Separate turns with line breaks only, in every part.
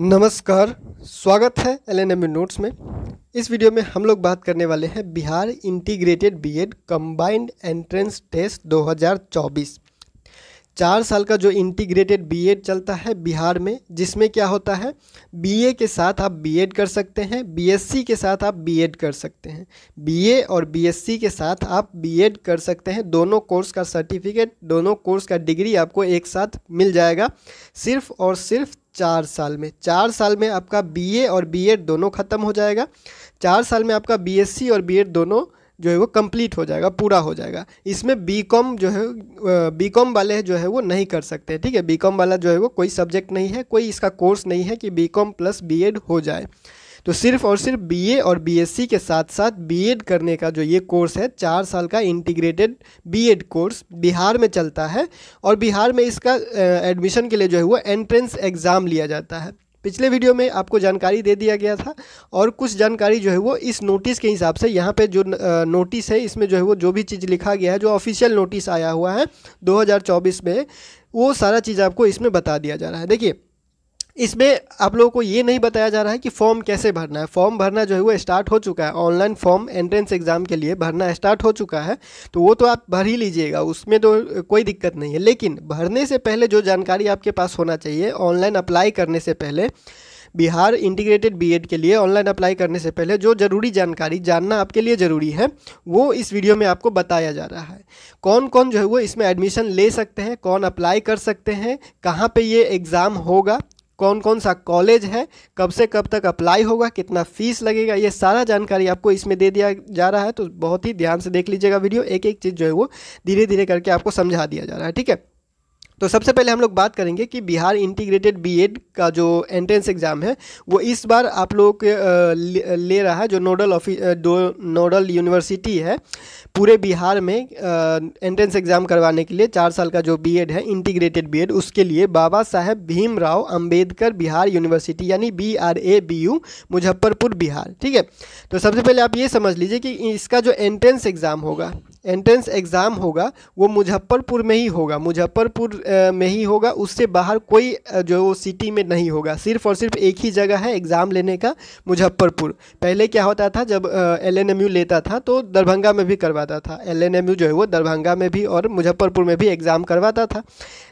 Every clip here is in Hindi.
नमस्कार स्वागत है एल एन नोट्स में इस वीडियो में हम लोग बात करने वाले हैं Bihar integrated BEd combined entrance test 2024 चार साल का जो इंटीग्रेटेड बीएड चलता है बिहार में जिसमें क्या होता है बीए के साथ आप बीएड कर सकते हैं बीएससी के साथ आप बीएड कर सकते हैं बीए और बीएससी के साथ आप बीएड कर सकते हैं दोनों कोर्स का सर्टिफिकेट दोनों कोर्स का डिग्री आपको एक साथ मिल जाएगा सिर्फ और सिर्फ चार साल में चार साल में आपका बीए और बीएड दोनों ख़त्म हो जाएगा चार साल में आपका बीएससी और बीएड दोनों जो है वो कंप्लीट हो जाएगा पूरा हो जाएगा इसमें बीकॉम जो है बीकॉम वाले जो है वो नहीं कर सकते ठीक है बीकॉम वाला जो है वो कोई सब्जेक्ट नहीं है कोई इसका कोर्स नहीं है कि बीकॉम प्लस बीएड हो जाए तो सिर्फ और सिर्फ बीए और बीएससी के साथ साथ बीएड करने का जो ये कोर्स है चार साल का इंटीग्रेटेड बीएड कोर्स बिहार में चलता है और बिहार में इसका एडमिशन के लिए जो है वो एंट्रेंस एग्ज़ाम लिया जाता है पिछले वीडियो में आपको जानकारी दे दिया गया था और कुछ जानकारी जो है वो इस नोटिस के हिसाब से यहाँ पे जो नोटिस है इसमें जो है वो जो भी चीज़ लिखा गया है जो ऑफिशियल नोटिस आया हुआ है 2024 में वो सारा चीज़ आपको इसमें बता दिया जा रहा है देखिए इसमें आप लोगों को ये नहीं बताया जा रहा है कि फॉर्म कैसे भरना है फॉर्म भरना जो है वो स्टार्ट हो चुका है ऑनलाइन फॉर्म एंट्रेंस एग्ज़ाम के लिए भरना स्टार्ट हो चुका है तो वो तो आप भर ही लीजिएगा उसमें तो कोई दिक्कत नहीं है लेकिन भरने से पहले जो जानकारी आपके पास होना चाहिए ऑनलाइन अप्लाई करने से पहले बिहार इंटीग्रेटेड बीएड के लिए ऑनलाइन अप्लाई करने से पहले जो ज़रूरी जानकारी जानना आपके लिए ज़रूरी है वो इस वीडियो में आपको बताया जा रहा है कौन कौन जो है वो इसमें एडमिशन ले सकते हैं कौन अप्लाई कर सकते हैं कहाँ पे ये एग्ज़ाम होगा कौन कौन सा कॉलेज है कब से कब तक अप्लाई होगा कितना फ़ीस लगेगा ये सारा जानकारी आपको इसमें दे दिया जा रहा है तो बहुत ही ध्यान से देख लीजिएगा वीडियो एक एक चीज़ जो है वो धीरे धीरे करके आपको समझा दिया जा रहा है ठीक है तो सबसे पहले हम लोग बात करेंगे कि बिहार इंटीग्रेटेड बीएड का जो एंट्रेंस एग्ज़ाम है वो इस बार आप लोग ले रहा है जो नोडल ऑफिस नोडल यूनिवर्सिटी है पूरे बिहार में एंट्रेंस एग्ज़ाम करवाने के लिए चार साल का जो बीएड है इंटीग्रेटेड बीएड उसके लिए बाबा साहेब भीमराव अंबेडकर बिहार यूनिवर्सिटी यानी B R A B U Muzaffarpur Bihar ठीक है तो सबसे पहले आप ये समझ लीजिए कि इसका जो एंट्रेंस एग्ज़ाम होगा एंट्रेंस एग्ज़ाम होगा वो मुजफ्फरपुर में ही होगा मुजफ्फरपुर में ही होगा उससे बाहर कोई जो सिटी में नहीं होगा सिर्फ और सिर्फ एक ही जगह है एग्ज़ाम लेने का मुजफ्फरपुर पहले क्या होता था जब एल एन लेता था तो दरभंगा में भी करवाता था एल एन जो है वो दरभंगा में भी और मुजफ्फरपुर में भी एग्ज़ाम करवाता था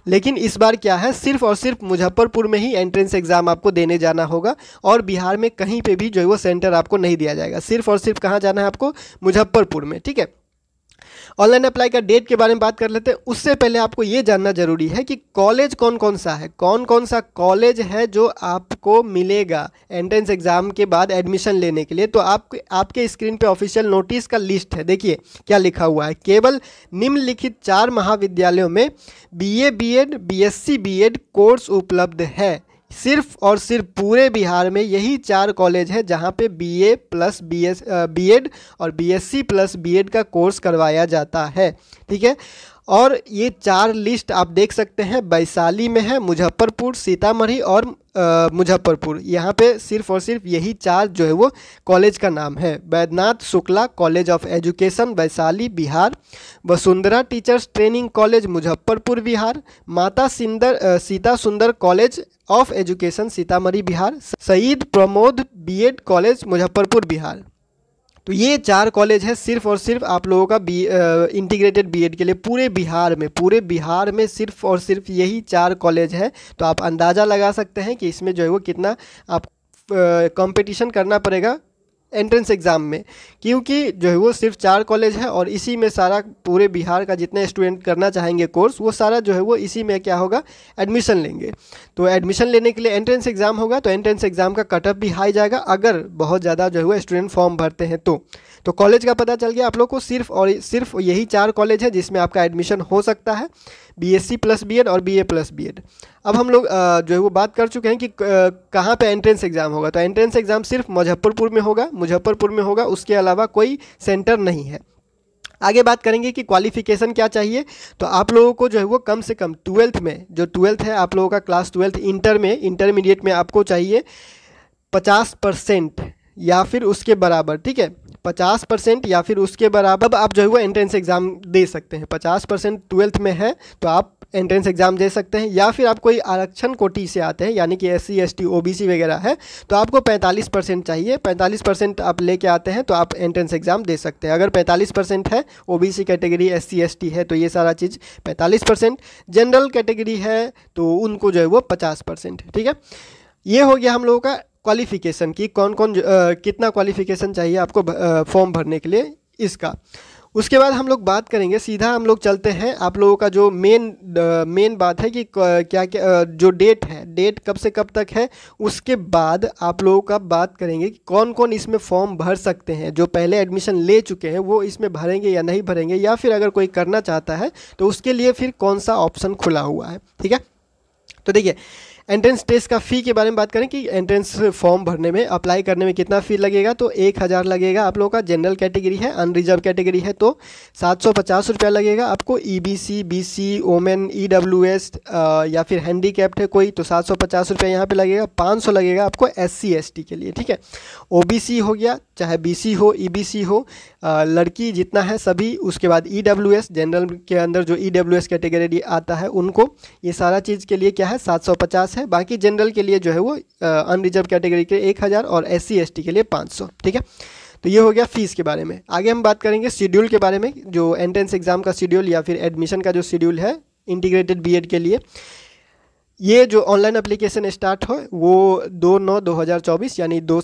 लेकिन इस बार क्या है सिर्फ और सिर्फ मुजफ्फरपुर में ही एंट्रेंस एग्ज़ाम आपको देने जाना होगा और बिहार में कहीं पे भी जो है वो सेंटर आपको नहीं दिया जाएगा सिर्फ और सिर्फ कहाँ जाना है आपको मुजफ्फरपुर में ठीक है ऑनलाइन अप्लाई का डेट के बारे में बात कर लेते हैं उससे पहले आपको ये जानना जरूरी है कि कॉलेज कौन कौन सा है कौन कौन सा कॉलेज है जो आपको मिलेगा एंट्रेंस एग्ज़ाम के बाद एडमिशन लेने के लिए तो आप आपके स्क्रीन पे ऑफिशियल नोटिस का लिस्ट है देखिए क्या लिखा हुआ है केवल निम्नलिखित चार महाविद्यालयों में B A B Ed B S C B Ed course उपलब्ध है सिर्फ और सिर्फ पूरे बिहार में यही चार कॉलेज है जहाँ पे बीए प्लस बीएस बीएड और बीएससी प्लस बीएड का कोर्स करवाया जाता है ठीक है और ये चार लिस्ट आप देख सकते हैं वैशाली में है मुजफ्फरपुर सीतामढ़ी और मुजफ्फरपुर यहाँ पे सिर्फ और सिर्फ यही चार जो है वो कॉलेज का नाम है Baidyanath Shukla college of education Vaishali Bihar Vasundhara teachers training college Muzaffarpur Bihar Mata Sindar Sita Sundar college of education Sitamarhi Bihar Saeed Pramod BEd college Muzaffarpur Bihar तो ये चार कॉलेज हैं सिर्फ और सिर्फ आप लोगों का बी इंटीग्रेटेड बीएड के लिए पूरे बिहार में पूरे बिहार में सिर्फ और सिर्फ यही चार कॉलेज है तो आप अंदाज़ा लगा सकते हैं कि इसमें जो है वो कितना आप कंपटीशन करना पड़ेगा एंट्रेंस एग्ज़ाम में क्योंकि जो है वो सिर्फ चार कॉलेज है और इसी में सारा पूरे बिहार का जितने स्टूडेंट करना चाहेंगे कोर्स वो सारा जो है वो इसी में क्या होगा एडमिशन लेंगे तो एडमिशन लेने के लिए एंट्रेंस एग्ज़ाम होगा तो एंट्रेंस एग्ज़ाम का कटअप भी हाई जाएगा अगर बहुत ज़्यादा जो है वो स्टूडेंट फॉर्म भरते हैं तो तो कॉलेज का पता चल गया आप लोग को सिर्फ और सिर्फ यही चार कॉलेज है जिसमें आपका एडमिशन हो सकता है B S C plus BEd और B A plus BEd अब हम लोग जो है वो बात कर चुके हैं कि कहाँ पे एंट्रेंस एग्ज़ाम होगा तो एंट्रेंस एग्ज़ाम सिर्फ मुजफ्फरपुर में होगा मुजफ्फरपुर में होगा उसके अलावा कोई सेंटर नहीं है आगे बात करेंगे कि क्वालिफिकेशन क्या चाहिए तो आप लोगों को जो है वो कम से कम ट्वेल्थ में जो ट्वेल्थ है आप लोगों का क्लास ट्वेल्थ इंटर में इंटरमीडिएट में आपको चाहिए पचास परसेंट या फिर उसके बराबर ठीक है पचास परसेंट या फिर उसके बराबर आप जो है वो एंट्रेंस एग्ज़ाम दे सकते हैं पचास परसेंट ट्वेल्थ में है तो आप एंट्रेंस एग्ज़ाम दे सकते हैं या फिर आप कोई आरक्षण कोटि से आते हैं यानी कि S C S T O B C वगैरह है तो आपको पैंतालीस परसेंट चाहिए पैंतालीस परसेंट आप लेके आते हैं तो आप एंट्रेंस एग्ज़ाम दे सकते हैं अगर पैंतालीस परसेंट है O B C category S C S T है तो ये सारा चीज़ पैंतालीस परसेंट जनरल कैटेगरी है तो उनको जो है वो पचास परसेंट ठीक है ये हो गया हम लोगों का क्वालिफ़िकेशन की कौन कौन आ, कितना क्वालिफ़िकेशन चाहिए आपको फॉर्म भरने के लिए इसका उसके बाद हम लोग बात करेंगे सीधा हम लोग चलते हैं आप लोगों का जो मेन मेन uh, बात है कि uh, क्या क्या uh, जो डेट है डेट कब से कब तक है उसके बाद आप लोगों का बात करेंगे कि कौन कौन इसमें फॉर्म भर सकते हैं जो पहले एडमिशन ले चुके हैं वो इसमें भरेंगे या नहीं भरेंगे या फिर अगर कोई करना चाहता है तो उसके लिए फिर कौन सा ऑप्शन खुला हुआ है ठीक है तो देखिए एंट्रेंस टेस्ट का फ़ी के बारे में बात करें कि एंट्रेंस फॉर्म भरने में अप्लाई करने में कितना फ़ी लगेगा तो एक हज़ार लगेगा आप लोगों का जनरल कैटेगरी है अनरिजर्व कैटेगरी है तो सात सौ पचास रुपया लगेगा आपको E B C B C women E W S या फिर हैंडी कैप्ट है कोई तो सात सौ पचास रुपया यहाँ पर लगेगा पाँच सौ लगेगा आपको एस सी एस टी के लिए ठीक है ओ बी सी हो गया चाहे बी सी हो ई बी सी हो आ, लड़की जितना है सभी उसके बाद ई डब्ल्यू एस जनरल के अंदर जो ई डब्ल्यू एस कैटेगरी आता है उनको ये सारा चीज़ के लिए क्या है सात सौ पचास है बाकी जनरल के लिए जो है वो अनरिजर्व कैटेगरी के लिए एक हज़ार और एस सी के लिए पाँच सौ ठीक है तो ये हो गया फीस के बारे में आगे हम बात करेंगे शेड्यूल के बारे में जो एंट्रेंस एग्ज़ाम का शेड्यूल या फिर एडमिशन का जो शेड्यूल है इंटीग्रेटेड बीएड के लिए ये जो ऑनलाइन अप्लीकेशन स्टार्ट हो वो दो नौ दो हज़ार चौबीस यानी दो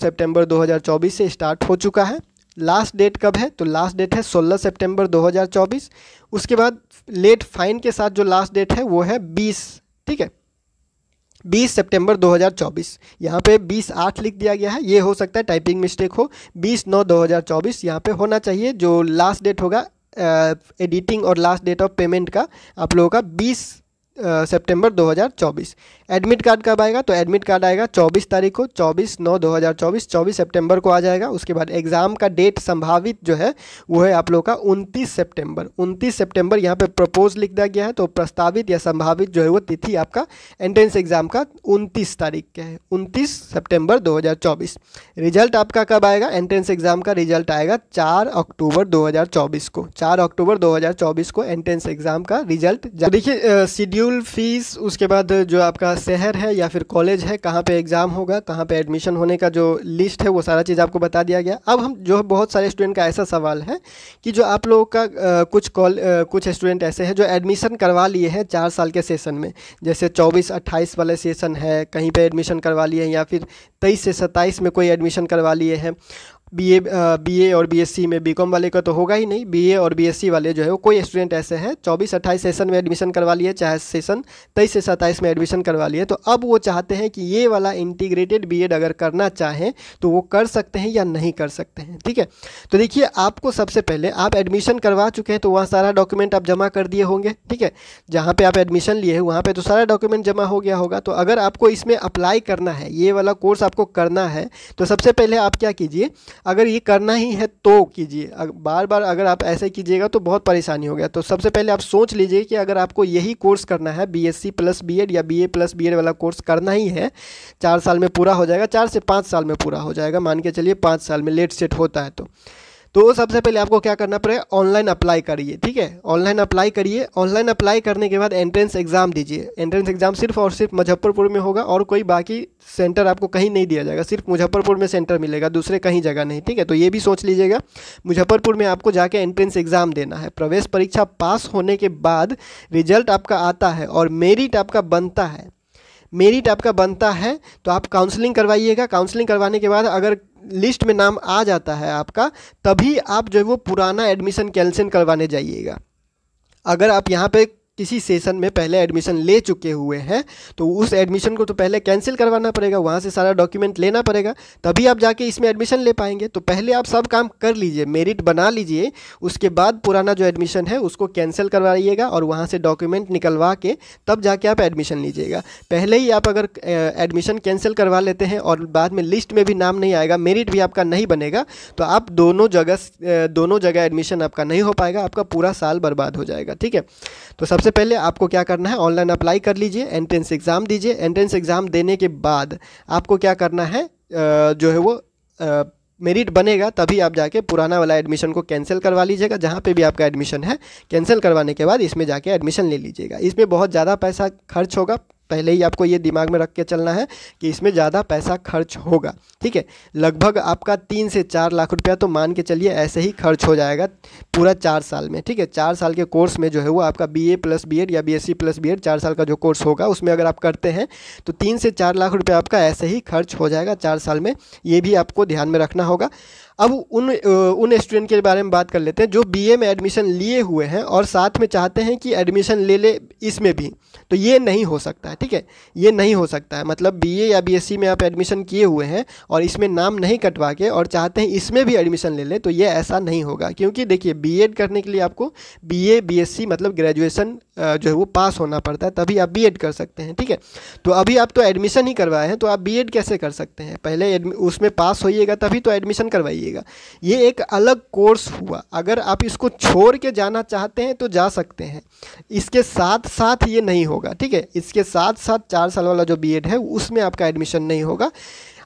हजार चौबीस से स्टार्ट हो चुका है लास्ट डेट कब है तो लास्ट डेट है 16 सितंबर 2024 उसके बाद लेट फाइन के साथ जो लास्ट डेट है वो है 20 ठीक है बीस सितंबर 2024 यहाँ पे बीस आठ लिख दिया गया है ये हो सकता है टाइपिंग मिस्टेक हो बीस नौ 2024 यहाँ पे होना चाहिए जो लास्ट डेट होगा एडिटिंग और लास्ट डेट ऑफ पेमेंट का आप लोगों का बीस सितंबर 2024 एडमिट कार्ड कब आएगा तो एडमिट कार्ड आएगा 24 तारीख को 24 नौ 2024 24 सितंबर को आ जाएगा उसके बाद एग्ज़ाम का डेट संभावित जो है वो है आप लोग का 29 सितंबर 29 सितंबर यहाँ पे प्रपोज लिख दिया गया है तो प्रस्तावित या संभावित जो है वो तिथि आपका एंट्रेंस एग्ज़ाम का उनतीस तारीख का है उनतीस सेप्टेम्बर दो रिजल्ट आपका कब आएगा एंट्रेंस एग्ज़ाम का रिजल्ट आएगा चार अक्टूबर दो को चार अक्टूबर दो को एंट्रेंस एग्ज़ाम का रिजल्ट तो देखिए शेड्यूल फीस उसके बाद जो आपका शहर है या फिर कॉलेज है कहाँ पे एग्ज़ाम होगा कहाँ पे एडमिशन होने का जो लिस्ट है वो सारा चीज़ आपको बता दिया गया अब हम जो बहुत सारे स्टूडेंट का ऐसा सवाल है कि जो आप लोगों का आ, कुछ कॉल कुछ स्टूडेंट ऐसे हैं जो एडमिशन करवा लिए हैं चार साल के सेशन में जैसे चौबीस अट्ठाईस वाले सेशन है कहीं पर एडमिशन करवा लिए हैं या फिर तेईस से सत्ताईस में कोई एडमिशन करवा लिए हैं बीए बीए uh, और बीएससी में बीकॉम वाले का तो होगा ही नहीं बीए और बीएससी वाले जो है वो कोई स्टूडेंट ऐसे हैं चौबीस अट्ठाईस सेशन में एडमिशन करवा लिए चाहे सेशन तेईस से सत्ताईस में एडमिशन करवा लिए तो अब वो चाहते हैं कि ये वाला इंटीग्रेटेड बीएड अगर करना चाहें तो वो कर सकते हैं या नहीं कर सकते हैं ठीक है तो देखिए आपको सबसे पहले आप एडमिशन करवा चुके हैं तो वहाँ सारा डॉक्यूमेंट आप जमा कर दिए होंगे ठीक है जहाँ पर आप एडमिशन लिए हैं वहाँ पर तो सारा डॉक्यूमेंट जमा हो गया होगा तो अगर आपको इसमें अप्लाई करना है ये वाला कोर्स आपको करना है तो सबसे पहले आप क्या कीजिए अगर ये करना ही है तो कीजिए बार बार अगर आप ऐसे कीजिएगा तो बहुत परेशानी हो गया तो सबसे पहले आप सोच लीजिए कि अगर आपको यही कोर्स करना है B S C plus BEd या B A plus BEd वाला कोर्स करना ही है चार साल में पूरा हो जाएगा चार से पाँच साल में पूरा हो जाएगा मान के चलिए पाँच साल में लेट सेट होता है तो तो सबसे पहले आपको क्या करना पड़ेगा ऑनलाइन अप्लाई करिए ठीक है ऑनलाइन अप्लाई करिए ऑनलाइन अप्लाई करने के बाद एंट्रेंस एग्ज़ाम दीजिए एंट्रेंस एग्ज़ाम सिर्फ और सिर्फ मुजफ्फरपुर में होगा और कोई बाकी सेंटर आपको कहीं नहीं दिया जाएगा सिर्फ मुजफ्फरपुर में सेंटर मिलेगा दूसरे कहीं जगह नहीं ठीक है तो ये भी सोच लीजिएगा मुजफ्फरपुर में आपको जाके एंट्रेंस एग्ज़ाम देना है प्रवेश परीक्षा पास होने के बाद रिजल्ट आपका आता है और मेरिट आपका बनता है मेरिट आपका बनता है तो आप काउंसलिंग करवाइएगा काउंसलिंग करवाने के बाद अगर लिस्ट में नाम आ जाता है आपका तभी आप जो है वो पुराना एडमिशन कैंसिल करवाने जाइएगा अगर आप यहाँ पे किसी सेशन में पहले एडमिशन ले चुके हुए हैं तो उस एडमिशन को तो पहले कैंसिल करवाना पड़ेगा वहाँ से सारा डॉक्यूमेंट लेना पड़ेगा तभी आप जाके इसमें एडमिशन ले पाएंगे तो पहले आप सब काम कर लीजिए मेरिट बना लीजिए उसके बाद पुराना जो एडमिशन है उसको कैंसिल करवाइएगा और वहाँ से डॉक्यूमेंट निकलवा के तब जाके आप एडमिशन लीजिएगा पहले ही आप अगर एडमिशन कैंसिल करवा लेते हैं और बाद में लिस्ट में भी नाम नहीं आएगा मेरिट भी आपका नहीं बनेगा तो आप दोनों जगह दोनों जगह एडमिशन आपका नहीं हो पाएगा आपका पूरा साल बर्बाद हो जाएगा ठीक है तो सब सबसे पहले आपको क्या करना है ऑनलाइन अप्लाई कर लीजिए एंट्रेंस एग्ज़ाम दीजिए एंट्रेंस एग्ज़ाम देने के बाद आपको क्या करना है जो है वो मेरिट बनेगा तभी आप जाके पुराना वाला एडमिशन को कैंसिल करवा लीजिएगा जहाँ पे भी आपका एडमिशन है कैंसिल करवाने के बाद इसमें जाके एडमिशन ले लीजिएगा इसमें बहुत ज़्यादा पैसा खर्च होगा पहले ही आपको ये दिमाग में रख के चलना है कि इसमें ज़्यादा पैसा खर्च होगा ठीक है लगभग आपका तीन से चार लाख रुपया तो मान के चलिए ऐसे ही खर्च हो जाएगा पूरा चार साल में ठीक है चार साल के कोर्स में जो है वो आपका B A plus BEd या B S C plus BEd चार साल का जो कोर्स होगा उसमें अगर आप करते हैं तो तीन से चार लाख रुपया आपका ऐसे ही खर्च हो जाएगा चार साल में ये भी आपको ध्यान में रखना होगा अब उन उन स्टूडेंट के बारे में बात कर लेते हैं जो बीए में एडमिशन लिए हुए हैं और साथ में चाहते हैं कि एडमिशन ले ले इसमें भी तो ये नहीं हो सकता है ठीक है ये नहीं हो सकता है मतलब बीए या बीएससी में आप एडमिशन किए हुए हैं और इसमें नाम नहीं कटवा के और चाहते हैं इसमें भी एडमिशन ले लें तो ये ऐसा नहीं होगा क्योंकि देखिए बी करने के लिए आपको बी ए मतलब ग्रेजुएसन जो है वो पास होना पड़ता है तभी आप बी कर सकते हैं ठीक है तो अभी आप तो एडमिशन ही करवाए हैं तो आप बी कैसे कर सकते हैं पहले उसमें पास होइएगा तभी तो एडमिशन करवाइए करिएगा ये एक अलग कोर्स हुआ अगर आप इसको छोड़ के जाना चाहते हैं तो जा सकते हैं इसके साथ साथ ये नहीं होगा ठीक है इसके साथ साथ चार साल वाला जो बीएड है उसमें आपका एडमिशन नहीं होगा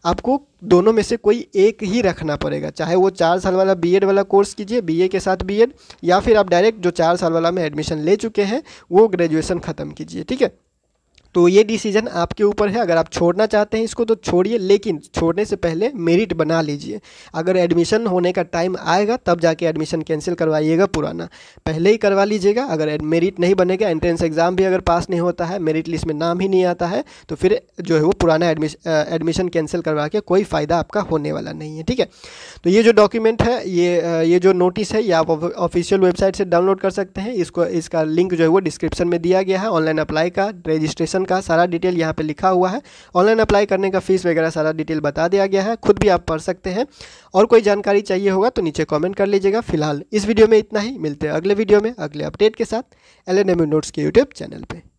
आपको दोनों में से कोई एक ही रखना पड़ेगा चाहे वो चार साल वाला बीएड वाला कोर्स कीजिए बीए के साथ बीएड या फिर आप डायरेक्ट जो चार साल वाला में एडमिशन ले चुके हैं वो ग्रेजुएशन ख़त्म कीजिए ठीक है तो ये डिसीजन आपके ऊपर है अगर आप छोड़ना चाहते हैं इसको तो छोड़िए लेकिन छोड़ने से पहले मेरिट बना लीजिए अगर एडमिशन होने का टाइम आएगा तब जाके एडमिशन कैंसिल करवाइएगा पुराना पहले ही करवा लीजिएगा अगर मेरिट नहीं बनेगा एंट्रेंस एग्ज़ाम भी अगर पास नहीं होता है मेरिट लिस्ट में नाम ही नहीं आता है तो फिर जो है वो पुराना एडमिशन कैंसिल करवा के कोई फ़ायदा आपका होने वाला नहीं है ठीक है तो ये जो डॉक्यूमेंट है ये ये जो नोटिस है ये आप ऑफिशियल वेबसाइट से डाउनलोड कर सकते हैं इसको इसका लिंक जो है वो डिस्क्रिप्शन में दिया गया है ऑनलाइन अप्लाई का रजिस्ट्रेशन का सारा डिटेल यहाँ पे लिखा हुआ है ऑनलाइन अप्लाई करने का फीस वगैरह सारा डिटेल बता दिया गया है खुद भी आप पढ़ सकते हैं और कोई जानकारी चाहिए होगा तो नीचे कॉमेंट कर लीजिएगा फिलहाल इस वीडियो में इतना ही मिलते हैं अगले वीडियो में अगले अपडेट के साथ एल एन नोट्स के यूट्यूब चैनल पर